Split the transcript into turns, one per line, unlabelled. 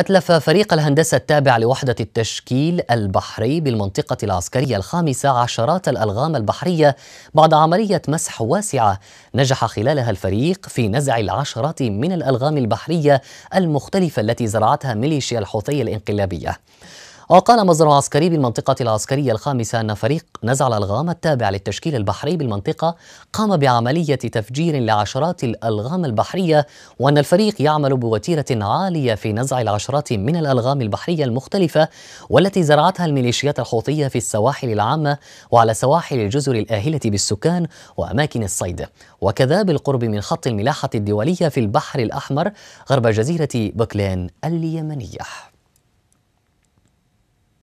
أتلف فريق الهندسة التابع لوحدة التشكيل البحري بالمنطقة العسكرية الخامسة عشرات الألغام البحرية بعد عملية مسح واسعة نجح خلالها الفريق في نزع العشرات من الألغام البحرية المختلفة التي زرعتها ميليشيا الحوثية الانقلابية وقال مصدر عسكري بالمنطقة العسكرية الخامسة أن فريق نزع الألغام التابع للتشكيل البحري بالمنطقة قام بعملية تفجير لعشرات الألغام البحرية وأن الفريق يعمل بوتيرة عالية في نزع العشرات من الألغام البحرية المختلفة والتي زرعتها الميليشيات الحوثية في السواحل العامة وعلى سواحل الجزر الآهلة بالسكان وأماكن الصيد وكذا بالقرب من خط الملاحة الدولية في البحر الأحمر غرب جزيرة بوكلين اليمنية